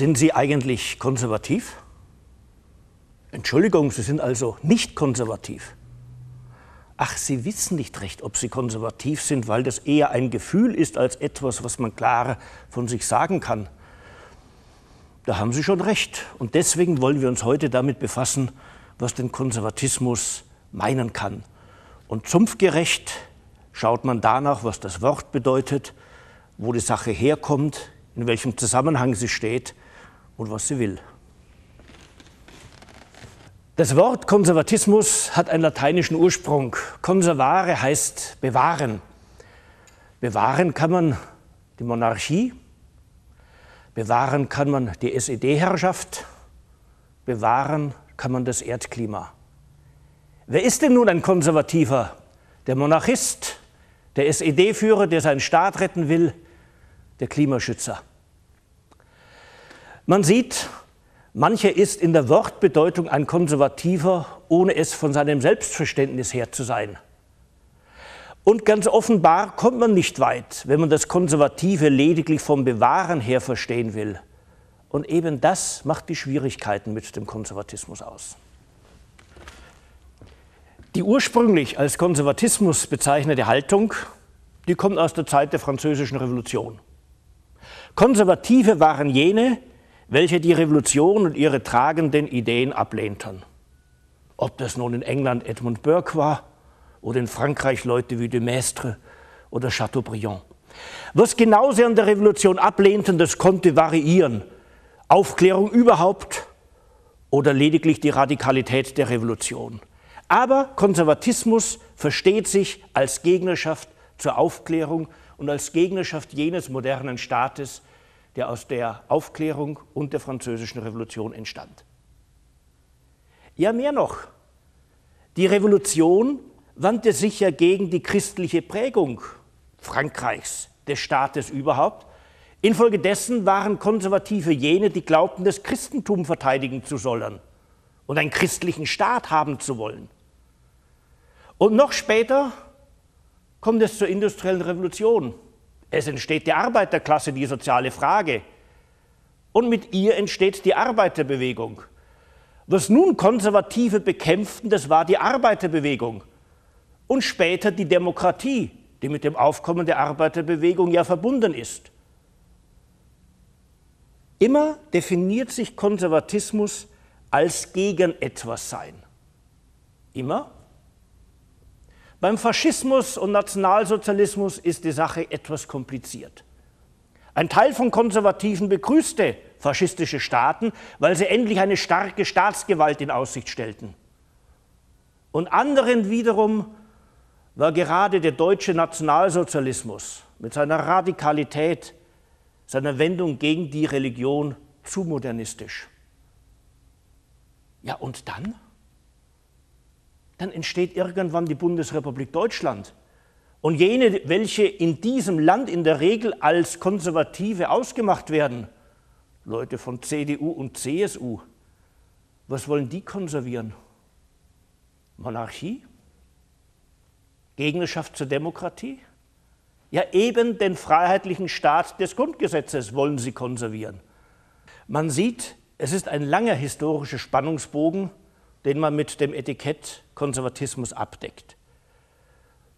Sind Sie eigentlich konservativ? Entschuldigung, Sie sind also nicht konservativ. Ach, Sie wissen nicht recht, ob Sie konservativ sind, weil das eher ein Gefühl ist als etwas, was man klar von sich sagen kann. Da haben Sie schon recht. Und deswegen wollen wir uns heute damit befassen, was den Konservatismus meinen kann. Und zumpfgerecht schaut man danach, was das Wort bedeutet, wo die Sache herkommt, in welchem Zusammenhang sie steht und was sie will. Das Wort Konservatismus hat einen lateinischen Ursprung. Konservare heißt bewahren. Bewahren kann man die Monarchie, bewahren kann man die SED-Herrschaft, bewahren kann man das Erdklima. Wer ist denn nun ein Konservativer? Der Monarchist, der SED-Führer, der seinen Staat retten will, der Klimaschützer. Man sieht, mancher ist in der Wortbedeutung ein Konservativer, ohne es von seinem Selbstverständnis her zu sein. Und ganz offenbar kommt man nicht weit, wenn man das Konservative lediglich vom Bewahren her verstehen will. Und eben das macht die Schwierigkeiten mit dem Konservatismus aus. Die ursprünglich als Konservatismus bezeichnete Haltung, die kommt aus der Zeit der Französischen Revolution. Konservative waren jene, welche die Revolution und ihre tragenden Ideen ablehnten. Ob das nun in England Edmund Burke war oder in Frankreich Leute wie de Maistre oder Chateaubriand. Was genau sie an der Revolution ablehnten, das konnte variieren. Aufklärung überhaupt oder lediglich die Radikalität der Revolution. Aber Konservatismus versteht sich als Gegnerschaft zur Aufklärung und als Gegnerschaft jenes modernen Staates, der aus der Aufklärung und der französischen Revolution entstand. Ja, mehr noch. Die Revolution wandte sich ja gegen die christliche Prägung Frankreichs, des Staates überhaupt. Infolgedessen waren Konservative jene, die glaubten, das Christentum verteidigen zu sollen und einen christlichen Staat haben zu wollen. Und noch später kommt es zur industriellen Revolution. Es entsteht die Arbeiterklasse, die soziale Frage. Und mit ihr entsteht die Arbeiterbewegung. Was nun Konservative bekämpften, das war die Arbeiterbewegung und später die Demokratie, die mit dem Aufkommen der Arbeiterbewegung ja verbunden ist. Immer definiert sich Konservatismus als gegen etwas sein. Immer beim Faschismus und Nationalsozialismus ist die Sache etwas kompliziert. Ein Teil von Konservativen begrüßte faschistische Staaten, weil sie endlich eine starke Staatsgewalt in Aussicht stellten. Und anderen wiederum war gerade der deutsche Nationalsozialismus mit seiner Radikalität, seiner Wendung gegen die Religion zu modernistisch. Ja, und dann? dann entsteht irgendwann die Bundesrepublik Deutschland. Und jene, welche in diesem Land in der Regel als Konservative ausgemacht werden, Leute von CDU und CSU, was wollen die konservieren? Monarchie? Gegnerschaft zur Demokratie? Ja, eben den freiheitlichen Staat des Grundgesetzes wollen sie konservieren. Man sieht, es ist ein langer historischer Spannungsbogen, den man mit dem Etikett Konservatismus abdeckt.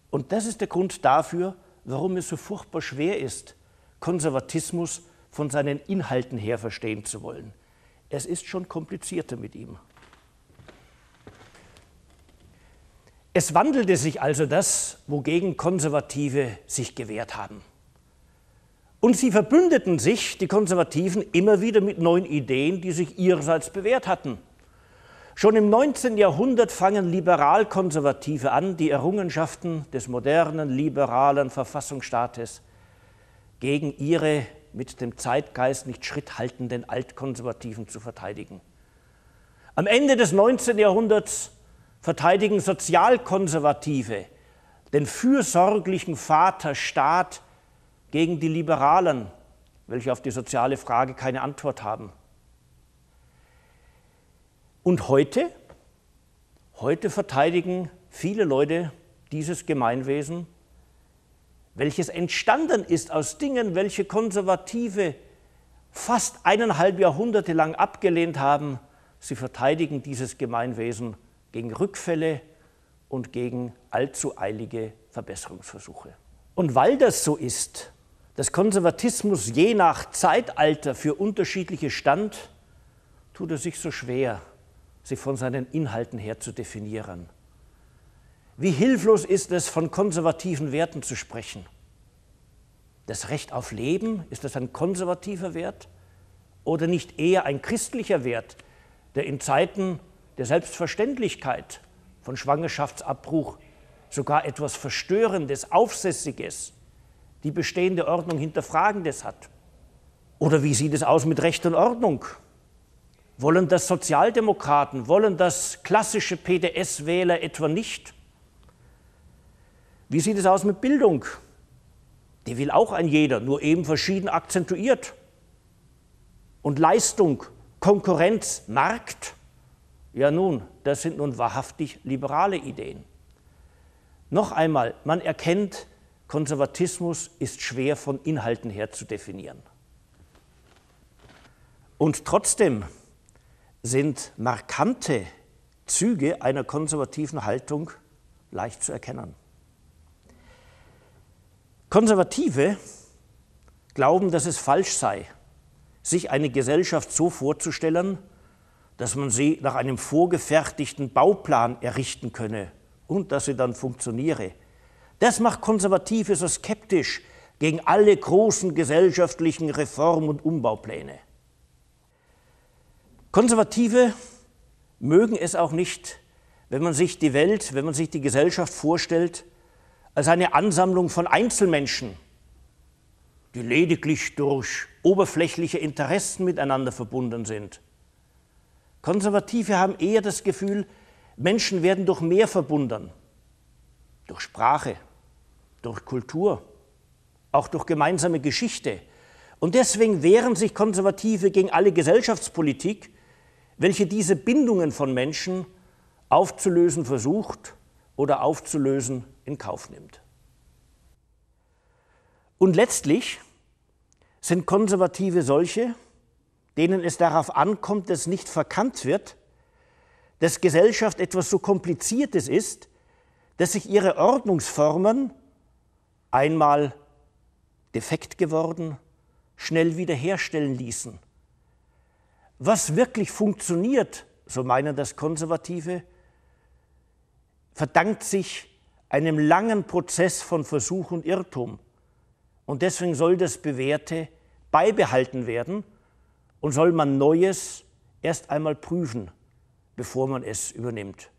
Und das ist der Grund dafür, warum es so furchtbar schwer ist, Konservatismus von seinen Inhalten her verstehen zu wollen. Es ist schon komplizierter mit ihm. Es wandelte sich also das, wogegen Konservative sich gewehrt haben. Und sie verbündeten sich, die Konservativen, immer wieder mit neuen Ideen, die sich ihrerseits bewährt hatten. Schon im 19. Jahrhundert fangen Liberalkonservative an, die Errungenschaften des modernen liberalen Verfassungsstaates gegen ihre mit dem Zeitgeist nicht Schritt haltenden Altkonservativen zu verteidigen. Am Ende des 19. Jahrhunderts verteidigen Sozialkonservative den fürsorglichen Vaterstaat gegen die Liberalen, welche auf die soziale Frage keine Antwort haben. Und heute, heute verteidigen viele Leute dieses Gemeinwesen, welches entstanden ist aus Dingen, welche Konservative fast eineinhalb Jahrhunderte lang abgelehnt haben. Sie verteidigen dieses Gemeinwesen gegen Rückfälle und gegen allzu eilige Verbesserungsversuche. Und weil das so ist, dass Konservatismus je nach Zeitalter für unterschiedliche stand, tut er sich so schwer sie von seinen Inhalten her zu definieren. Wie hilflos ist es, von konservativen Werten zu sprechen? Das Recht auf Leben, ist das ein konservativer Wert oder nicht eher ein christlicher Wert, der in Zeiten der Selbstverständlichkeit von Schwangerschaftsabbruch sogar etwas Verstörendes, Aufsässiges, die bestehende Ordnung hinterfragendes hat? Oder wie sieht es aus mit Recht und Ordnung? Wollen das Sozialdemokraten, wollen das klassische PDS-Wähler etwa nicht? Wie sieht es aus mit Bildung? Die will auch ein jeder, nur eben verschieden akzentuiert. Und Leistung, Konkurrenz, Markt? Ja nun, das sind nun wahrhaftig liberale Ideen. Noch einmal, man erkennt, Konservatismus ist schwer von Inhalten her zu definieren. Und trotzdem, sind markante Züge einer konservativen Haltung leicht zu erkennen. Konservative glauben, dass es falsch sei, sich eine Gesellschaft so vorzustellen, dass man sie nach einem vorgefertigten Bauplan errichten könne und dass sie dann funktioniere. Das macht Konservative so skeptisch gegen alle großen gesellschaftlichen Reform- und Umbaupläne. Konservative mögen es auch nicht, wenn man sich die Welt, wenn man sich die Gesellschaft vorstellt, als eine Ansammlung von Einzelmenschen, die lediglich durch oberflächliche Interessen miteinander verbunden sind. Konservative haben eher das Gefühl, Menschen werden durch mehr verbunden, durch Sprache, durch Kultur, auch durch gemeinsame Geschichte. Und deswegen wehren sich Konservative gegen alle Gesellschaftspolitik, welche diese Bindungen von Menschen aufzulösen versucht oder aufzulösen in Kauf nimmt. Und letztlich sind Konservative solche, denen es darauf ankommt, dass nicht verkannt wird, dass Gesellschaft etwas so Kompliziertes ist, dass sich ihre Ordnungsformen einmal defekt geworden, schnell wiederherstellen ließen was wirklich funktioniert, so meinen das Konservative, verdankt sich einem langen Prozess von Versuch und Irrtum. Und deswegen soll das Bewährte beibehalten werden und soll man Neues erst einmal prüfen, bevor man es übernimmt.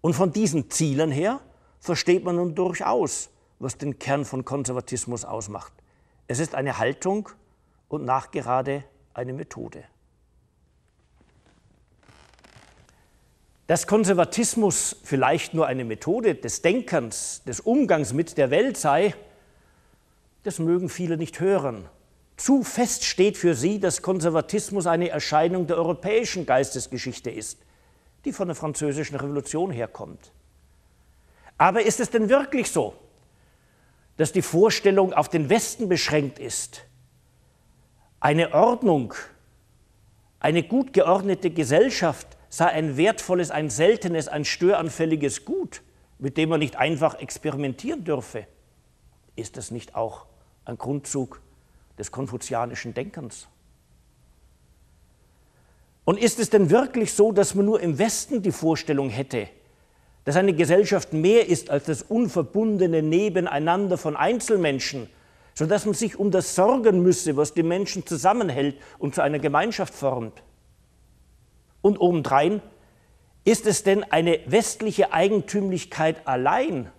Und von diesen Zielen her versteht man nun durchaus, was den Kern von Konservatismus ausmacht. Es ist eine Haltung und nachgerade eine Methode. Dass Konservatismus vielleicht nur eine Methode des Denkens, des Umgangs mit der Welt sei, das mögen viele nicht hören. Zu fest steht für sie, dass Konservatismus eine Erscheinung der europäischen Geistesgeschichte ist, die von der französischen Revolution herkommt. Aber ist es denn wirklich so, dass die Vorstellung auf den Westen beschränkt ist, eine Ordnung, eine gut geordnete Gesellschaft sei ein wertvolles, ein seltenes, ein störanfälliges Gut, mit dem man nicht einfach experimentieren dürfe. Ist das nicht auch ein Grundzug des konfuzianischen Denkens? Und ist es denn wirklich so, dass man nur im Westen die Vorstellung hätte, dass eine Gesellschaft mehr ist als das unverbundene Nebeneinander von Einzelmenschen sodass man sich um das sorgen müsse, was die Menschen zusammenhält und zu einer Gemeinschaft formt. Und obendrein, ist es denn eine westliche Eigentümlichkeit allein,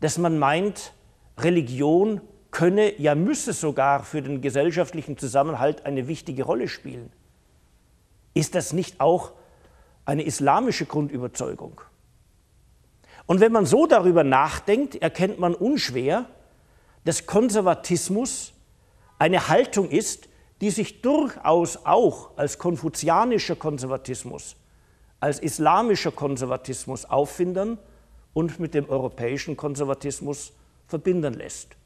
dass man meint, Religion könne, ja müsse sogar für den gesellschaftlichen Zusammenhalt eine wichtige Rolle spielen? Ist das nicht auch eine islamische Grundüberzeugung? Und wenn man so darüber nachdenkt, erkennt man unschwer, des Konservatismus eine Haltung ist, die sich durchaus auch als konfuzianischer Konservatismus, als islamischer Konservatismus auffindern und mit dem europäischen Konservatismus verbinden lässt.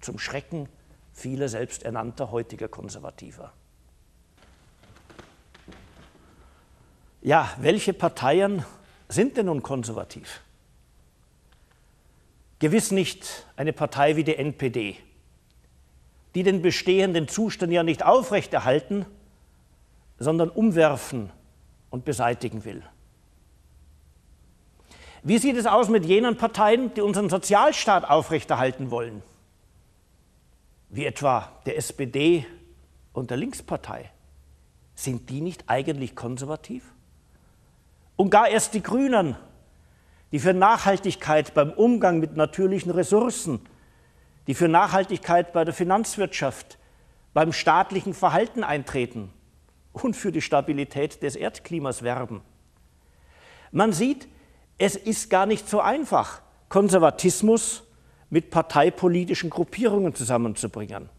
Zum Schrecken vieler selbsternannter heutiger Konservativer. Ja, welche Parteien sind denn nun konservativ? Gewiss nicht eine Partei wie die NPD, die den bestehenden Zustand ja nicht aufrechterhalten, sondern umwerfen und beseitigen will. Wie sieht es aus mit jenen Parteien, die unseren Sozialstaat aufrechterhalten wollen? Wie etwa der SPD und der Linkspartei. Sind die nicht eigentlich konservativ? Und gar erst die Grünen die für Nachhaltigkeit beim Umgang mit natürlichen Ressourcen, die für Nachhaltigkeit bei der Finanzwirtschaft, beim staatlichen Verhalten eintreten und für die Stabilität des Erdklimas werben. Man sieht, es ist gar nicht so einfach, Konservatismus mit parteipolitischen Gruppierungen zusammenzubringen.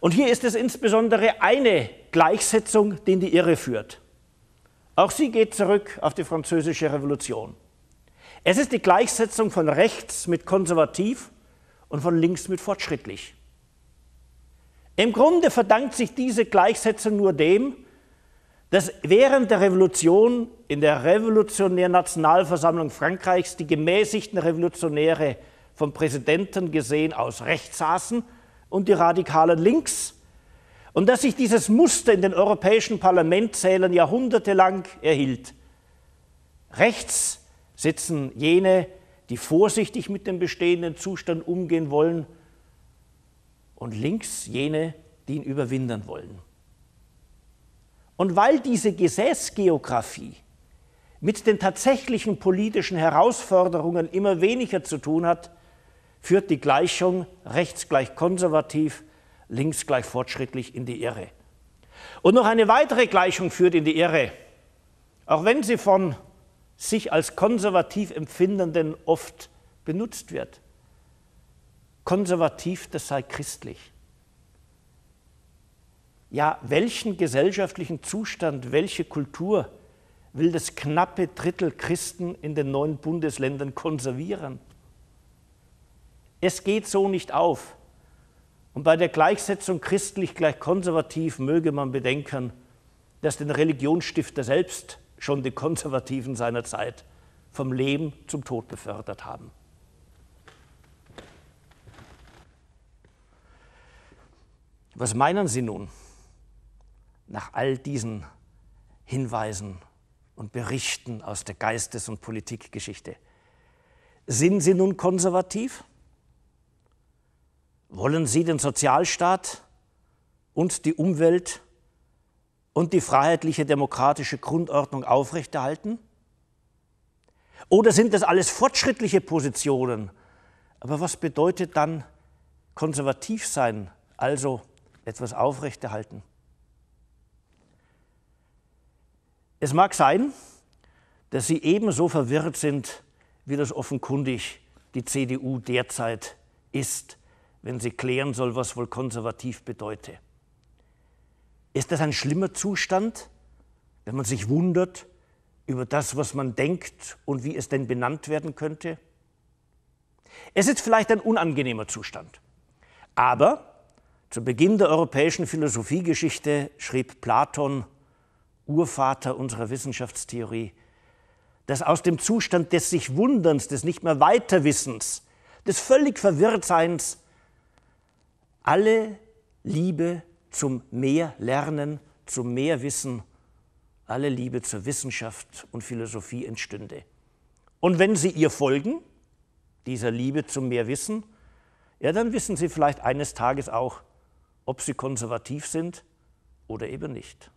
Und hier ist es insbesondere eine Gleichsetzung, die in die Irre führt. Auch sie geht zurück auf die französische Revolution. Es ist die Gleichsetzung von rechts mit konservativ und von links mit fortschrittlich. Im Grunde verdankt sich diese Gleichsetzung nur dem, dass während der Revolution in der revolutionären Nationalversammlung Frankreichs die gemäßigten Revolutionäre vom Präsidenten gesehen aus rechts saßen und die radikalen links und dass sich dieses Muster in den europäischen Parlamentsälen jahrhundertelang erhielt. Rechts sitzen jene, die vorsichtig mit dem bestehenden Zustand umgehen wollen, und links jene, die ihn überwindern wollen. Und weil diese Gesäßgeografie mit den tatsächlichen politischen Herausforderungen immer weniger zu tun hat, führt die Gleichung rechts gleich konservativ, links gleich fortschrittlich in die Irre. Und noch eine weitere Gleichung führt in die Irre. Auch wenn sie von sich als konservativ Empfindenden oft benutzt wird. Konservativ, das sei christlich. Ja, welchen gesellschaftlichen Zustand, welche Kultur will das knappe Drittel Christen in den neuen Bundesländern konservieren? Es geht so nicht auf. Und bei der Gleichsetzung christlich gleich konservativ möge man bedenken, dass den Religionsstifter selbst schon die Konservativen seiner Zeit vom Leben zum Tod befördert haben. Was meinen Sie nun nach all diesen Hinweisen und Berichten aus der Geistes- und Politikgeschichte? Sind Sie nun konservativ? Wollen Sie den Sozialstaat und die Umwelt und die freiheitliche demokratische Grundordnung aufrechterhalten? Oder sind das alles fortschrittliche Positionen? Aber was bedeutet dann konservativ sein, also etwas aufrechterhalten? Es mag sein, dass Sie ebenso verwirrt sind, wie das offenkundig die CDU derzeit ist, wenn sie klären soll, was wohl konservativ bedeutet. Ist das ein schlimmer Zustand, wenn man sich wundert über das, was man denkt und wie es denn benannt werden könnte? Es ist vielleicht ein unangenehmer Zustand. Aber zu Beginn der europäischen Philosophiegeschichte schrieb Platon, Urvater unserer Wissenschaftstheorie, dass aus dem Zustand des sich Wunderns, des nicht mehr Weiterwissens, des völlig Verwirrtseins alle Liebe zum mehr Lernen, zum mehr Wissen, alle Liebe zur Wissenschaft und Philosophie entstünde. Und wenn Sie ihr folgen, dieser Liebe zum mehr Wissen, ja, dann wissen Sie vielleicht eines Tages auch, ob Sie konservativ sind oder eben nicht.